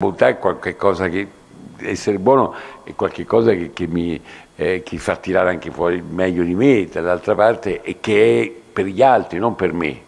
bontà è qualcosa che essere buono è qualcosa che, che mi eh, che fa tirare anche fuori meglio di me dall'altra parte e che è per gli altri, non per me.